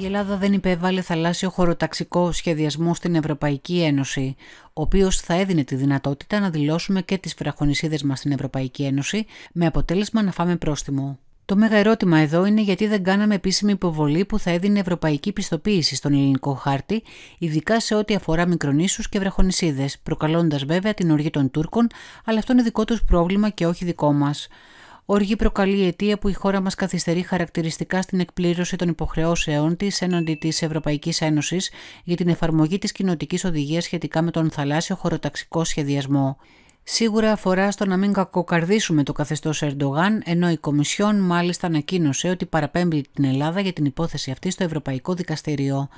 Η Ελλάδα δεν υπέβαλε θαλάσσιο χωροταξικό σχεδιασμό στην Ευρωπαϊκή Ένωση, ο οποίος θα έδινε τη δυνατότητα να δηλώσουμε και τις βραχονισίδες μας στην Ευρωπαϊκή Ένωση, με αποτέλεσμα να φάμε πρόστιμο. Το μέγα ερώτημα εδώ είναι γιατί δεν κάναμε επίσημη υποβολή που θα έδινε ευρωπαϊκή πιστοποίηση στον ελληνικό χάρτη, ειδικά σε ό,τι αφορά μικρονήσους και βραχονισίδες, προκαλώντας βέβαια την οργή των Τούρκων, αλλά αυτό είναι δικό τους πρόβλημα και όχι δικό μας οργή προκαλεί η αιτία που η χώρα μας καθυστερεί χαρακτηριστικά στην εκπλήρωση των υποχρεώσεών της έναντι της Ευρωπαϊκής Ένωσης για την εφαρμογή της κοινοτικής οδηγίας σχετικά με τον θαλάσσιο χωροταξικό σχεδιασμό σίγουρα αφορά στο να μην κακοκαρδίσουμε το καθεστώς Ερντογάν, ενώ η Κομισιόν μάλιστα ανακοίνωσε ότι παραπέμπει την Ελλάδα για την υπόθεση αυτή στο Ευρωπαϊκό Δικαστήριο.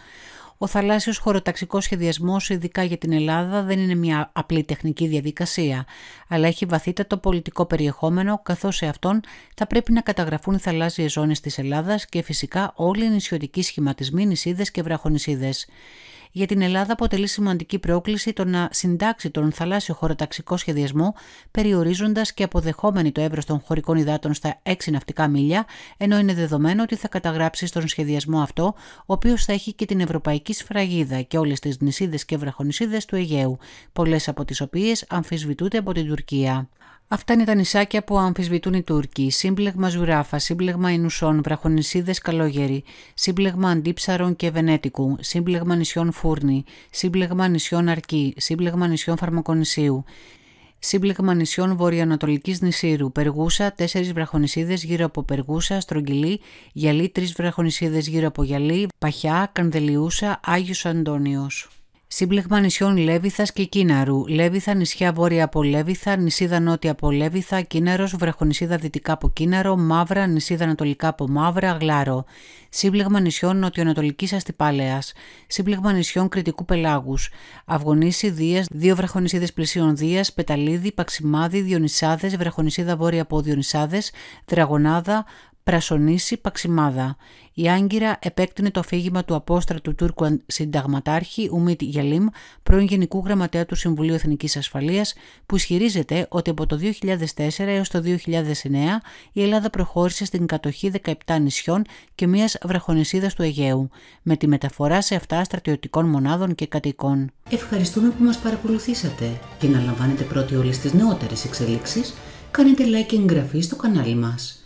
Ο θαλάσσιος χωροταξικός σχεδιασμός, ειδικά για την Ελλάδα, δεν είναι μια απλή τεχνική διαδικασία, αλλά έχει βαθύτατο πολιτικό περιεχόμενο, καθώς σε αυτόν θα πρέπει να καταγραφούν οι θαλάσσιες ζώνες της Ελλάδας και φυσικά όλοι οι νησιωτικοί σχηματισμοί νησίδες και βραχονησίδες για την Ελλάδα αποτελεί σημαντική πρόκληση το να συντάξει τον θαλάσσιο χωροταξικό σχεδιασμό, περιορίζοντας και αποδεχόμενη το εύρος των χωρικών υδάτων στα 6 ναυτικά μίλια, ενώ είναι δεδομένο ότι θα καταγράψει στον σχεδιασμό αυτό, ο οποίος θα έχει και την Ευρωπαϊκή Σφραγίδα και όλες τις νησίδες και βραχονισίδε του Αιγαίου, πολλές από τις οποίες αμφισβητούνται από την Τουρκία. Αυτά είναι τα νησάκια που αμφισβητούν οι Τούρκοι. Σύμπλεγμα Ζουράφα, σύμπλεγμα Ινουσών, Βραχονισίδες Καλόγερη, σύμπλεγμα Αντίψαρων και Βενέτικου, σύμπλεγμα νησιών Φούρνη, σύμπλεγμα νησιών Αρκή, σύμπλεγμα νησιών Φαρμακονησίου, σύμπλεγμα νησιών βορειοανατολικής νησίρου, Περγούσα, τέσσερις βραχονισίδες γύρω από Περγούσα, Στρογγυλή, Γυαλί, τρεις βραχονισίδες γύρω από Γυαλί, Παχιά, Κανδελιούσα, Άγιος Αντώνιος. Σύμπλεγμα νησιών λεβηθα, και Κίναρου. Λέβηθα νησιά βόρεια από Λέβιθα, νησίδα νότια από λέβηθα Κίναρο, βραχονισίδα δυτικά από Κίναρο, Μαύρα, νησίδα ανατολικά από Μαύρα, Γλάρο. Σύμπλεγμα νησιών νοτιοανατολικής Αστυπάλεας. Σύμπλεγμα νησιών Κρητικού Πελάγους. Αυγονίση Δίας, δύο βραχονισίδε πλησίων Δίας, Πεταλίδη, Παξιμάδη, Διονυσάδες, βραχονισίδα βόρεια από Διονυσάδες, Δραγονάδα, πρασονίσει παξιμάδα. Η Άγκυρα επέκτηνε το αφήγημα του απόστρατου Τούρκου συνταγματάρχη Ουμίτ Γελίμ, πρώην Γενικού Γραμματέα του Συμβουλίου Εθνικής Ασφαλείας, που ισχυρίζεται ότι από το 2004 έως το 2009 η Ελλάδα προχώρησε στην κατοχή 17 νησιών και μιας βραχονισίδας του Αιγαίου, με τη μεταφορά σε αυτά στρατιωτικών μονάδων και κατοικών. Ευχαριστούμε που μας παρακολουθήσατε και να λαμβάνετε πρώτοι όλες τις νεότερες εξελίξεις. Κάνετε like και εγγραφή στο κανάλι μας.